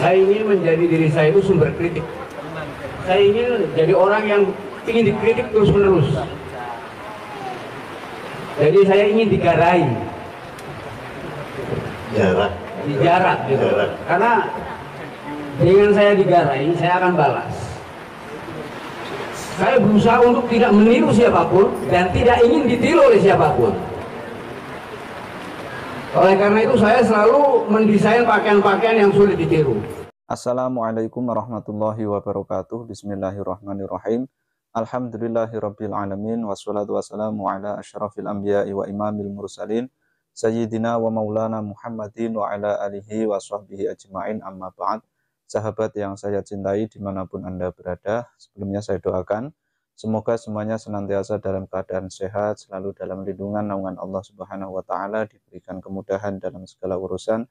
saya ingin menjadi diri saya itu sumber kritik saya ingin jadi orang yang ingin dikritik terus menerus jadi saya ingin digarai jarak dijarak gitu jarak. karena dengan saya digarai saya akan balas saya berusaha untuk tidak meniru siapapun dan tidak ingin ditiru oleh siapapun oleh karena itu saya selalu mendesain pakaian-pakaian yang sulit ditiru. Assalamualaikum warahmatullahi wabarakatuh. Bismillahirrahmanirrahim. Alhamdulillahirabbil alamin wassalatu wassalamu ala asyrafil anbiya'i wa imamil mursalin sayyidina wa maulana Muhammadin wa ala alihi wa sahbihi ajmain amma ba'd. Sahabat yang saya cintai dimanapun Anda berada, sebelumnya saya doakan Semoga semuanya senantiasa dalam keadaan sehat, selalu dalam lindungan naungan Allah Subhanahu wa taala, diberikan kemudahan dalam segala urusan,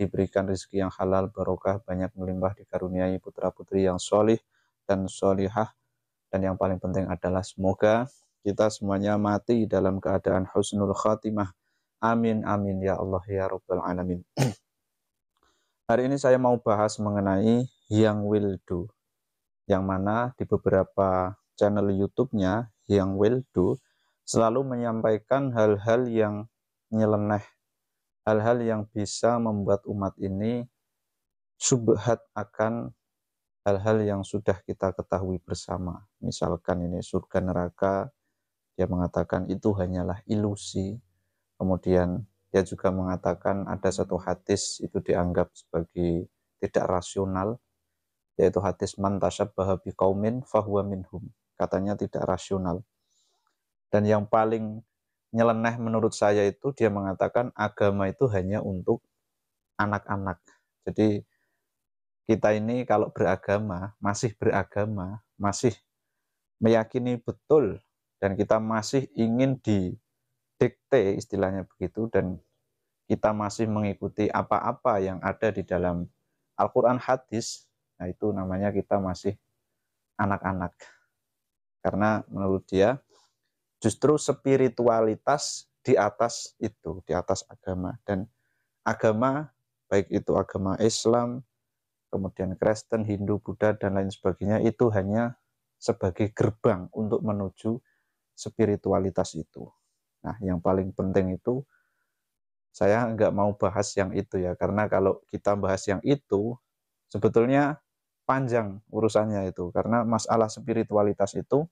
diberikan rezeki yang halal, barokah, banyak melimpah, dikaruniai putra-putri yang solih dan solihah. Dan yang paling penting adalah semoga kita semuanya mati dalam keadaan husnul khatimah. Amin, amin, ya Allah, ya Rabbal Alamin. Hari ini saya mau bahas mengenai yang will do, yang mana di beberapa channel YouTube-nya yang Do selalu menyampaikan hal-hal yang nyeleneh, hal-hal yang bisa membuat umat ini subhat akan hal-hal yang sudah kita ketahui bersama. Misalkan ini surga neraka, dia mengatakan itu hanyalah ilusi. Kemudian dia juga mengatakan ada satu hadis itu dianggap sebagai tidak rasional, yaitu hadis mantasab bahabi kaumin fahuwa minhum katanya tidak rasional. Dan yang paling nyeleneh menurut saya itu dia mengatakan agama itu hanya untuk anak-anak. Jadi kita ini kalau beragama, masih beragama, masih meyakini betul dan kita masih ingin didikte istilahnya begitu dan kita masih mengikuti apa-apa yang ada di dalam Al-Quran hadis, nah itu namanya kita masih anak-anak. Karena menurut dia justru spiritualitas di atas itu, di atas agama. Dan agama, baik itu agama Islam, kemudian Kristen, Hindu, Buddha, dan lain sebagainya, itu hanya sebagai gerbang untuk menuju spiritualitas itu. Nah, yang paling penting itu saya nggak mau bahas yang itu ya, karena kalau kita bahas yang itu, sebetulnya panjang urusannya itu karena masalah spiritualitas itu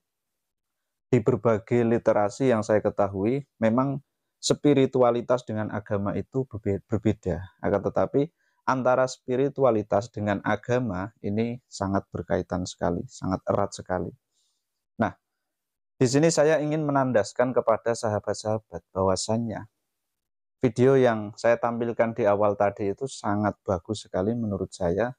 di berbagai literasi yang saya ketahui memang spiritualitas dengan agama itu berbeda akan tetapi antara spiritualitas dengan agama ini sangat berkaitan sekali sangat erat sekali nah di sini saya ingin menandaskan kepada sahabat-sahabat bahwasannya video yang saya tampilkan di awal tadi itu sangat bagus sekali menurut saya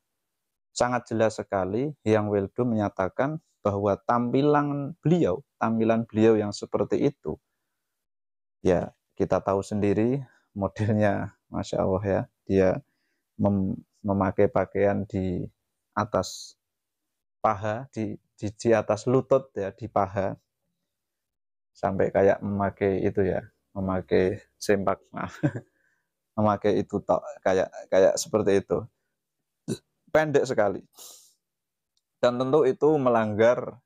sangat jelas sekali yang Weldo menyatakan bahwa tampilan beliau, tampilan beliau yang seperti itu, ya kita tahu sendiri modelnya, masya Allah ya, dia mem memakai pakaian di atas paha, di, di di atas lutut ya, di paha, sampai kayak memakai itu ya, memakai sempak, maaf, nah, memakai itu tok, kayak kayak seperti itu pendek sekali. Dan tentu itu melanggar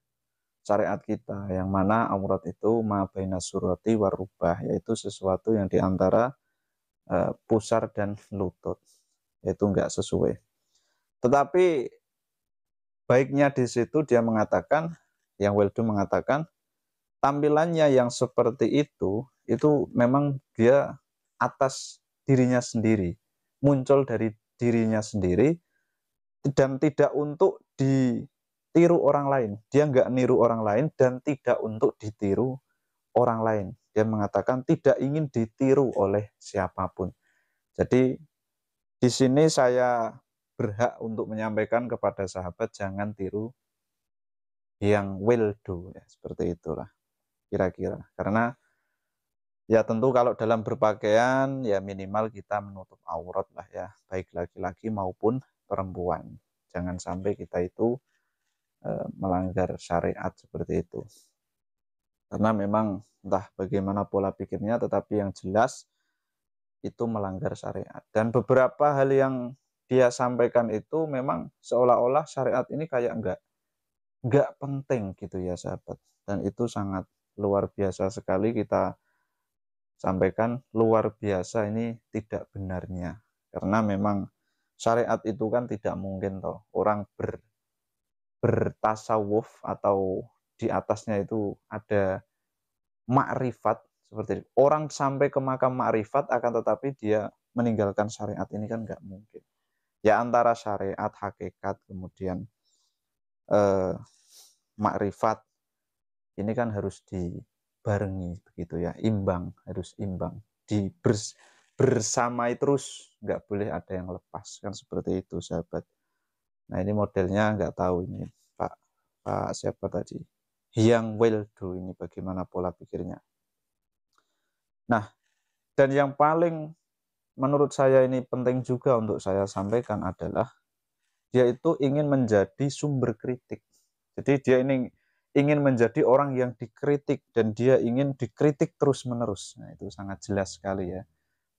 syariat kita yang mana aurat itu mabaina surati warubah yaitu sesuatu yang diantara uh, eh, pusar dan lutut itu enggak sesuai tetapi baiknya di situ dia mengatakan yang Weldo mengatakan tampilannya yang seperti itu itu memang dia atas dirinya sendiri muncul dari dirinya sendiri dan tidak untuk ditiru orang lain. Dia nggak niru orang lain dan tidak untuk ditiru orang lain. Dia mengatakan tidak ingin ditiru oleh siapapun. Jadi di sini saya berhak untuk menyampaikan kepada sahabat jangan tiru yang will do ya, seperti itulah kira-kira karena ya tentu kalau dalam berpakaian ya minimal kita menutup aurat lah ya baik laki-laki maupun perempuan. Jangan sampai kita itu eh, melanggar syariat seperti itu. Karena memang entah bagaimana pola pikirnya, tetapi yang jelas itu melanggar syariat. Dan beberapa hal yang dia sampaikan itu memang seolah-olah syariat ini kayak enggak enggak penting gitu ya sahabat. Dan itu sangat luar biasa sekali kita sampaikan luar biasa ini tidak benarnya. Karena memang syariat itu kan tidak mungkin toh orang ber bertasawuf atau di atasnya itu ada makrifat seperti itu. orang sampai ke makam makrifat akan tetapi dia meninggalkan syariat ini kan nggak mungkin ya antara syariat hakikat kemudian eh, makrifat ini kan harus dibarengi begitu ya imbang harus imbang di bersamai terus, nggak boleh ada yang lepas kan seperti itu sahabat. Nah ini modelnya nggak tahu ini Pak Pak siapa tadi Yang Weldo ini bagaimana pola pikirnya. Nah dan yang paling menurut saya ini penting juga untuk saya sampaikan adalah dia itu ingin menjadi sumber kritik. Jadi dia ini ingin menjadi orang yang dikritik dan dia ingin dikritik terus-menerus. Nah, itu sangat jelas sekali ya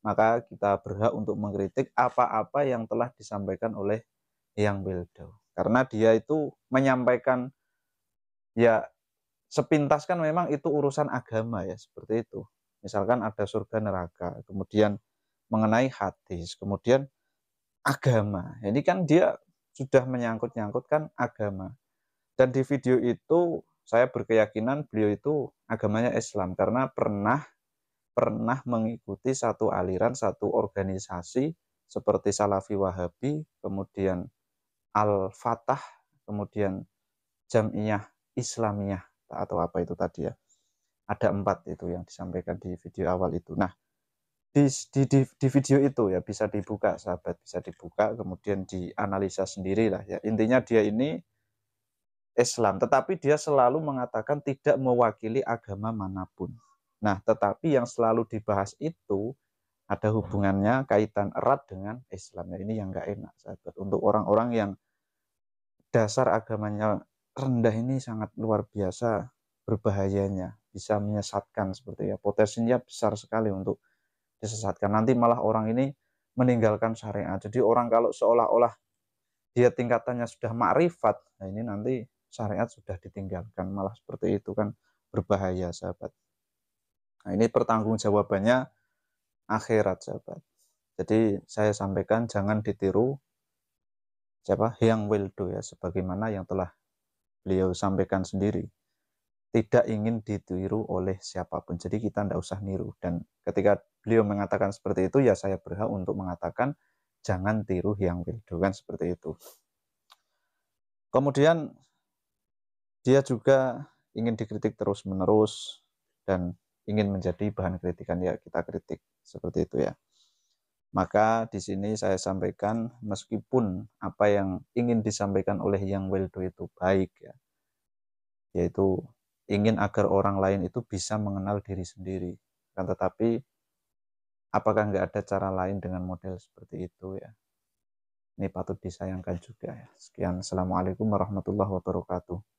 maka kita berhak untuk mengkritik apa-apa yang telah disampaikan oleh yang Beldo. Karena dia itu menyampaikan ya sepintas kan memang itu urusan agama ya seperti itu. Misalkan ada surga neraka, kemudian mengenai hadis, kemudian agama. Ini kan dia sudah menyangkut-nyangkutkan agama. Dan di video itu saya berkeyakinan beliau itu agamanya Islam karena pernah pernah mengikuti satu aliran, satu organisasi seperti Salafi Wahabi, kemudian Al-Fatah, kemudian Jamiyah Islamiyah atau apa itu tadi ya. Ada empat itu yang disampaikan di video awal itu. Nah, di, di, di, di video itu ya bisa dibuka sahabat, bisa dibuka kemudian dianalisa lah ya. Intinya dia ini Islam, tetapi dia selalu mengatakan tidak mewakili agama manapun. Nah, tetapi yang selalu dibahas itu ada hubungannya kaitan erat dengan Islam. Ya, ini yang nggak enak, sahabat. Untuk orang-orang yang dasar agamanya rendah ini sangat luar biasa berbahayanya. Bisa menyesatkan seperti ya. Potensinya besar sekali untuk disesatkan. Nanti malah orang ini meninggalkan syariat. Jadi orang kalau seolah-olah dia tingkatannya sudah makrifat, nah ini nanti syariat sudah ditinggalkan. Malah seperti itu kan berbahaya, sahabat. Nah, ini pertanggung jawabannya akhirat sahabat. Jadi saya sampaikan jangan ditiru siapa yang will do ya sebagaimana yang telah beliau sampaikan sendiri. Tidak ingin ditiru oleh siapapun. Jadi kita tidak usah niru dan ketika beliau mengatakan seperti itu ya saya berhak untuk mengatakan jangan tiru yang will do kan seperti itu. Kemudian dia juga ingin dikritik terus-menerus dan ingin menjadi bahan kritikan ya kita kritik seperti itu ya. Maka di sini saya sampaikan meskipun apa yang ingin disampaikan oleh yang Weldo itu baik ya, yaitu ingin agar orang lain itu bisa mengenal diri sendiri. Kan tetapi apakah nggak ada cara lain dengan model seperti itu ya? Ini patut disayangkan juga ya. Sekian, assalamualaikum warahmatullahi wabarakatuh.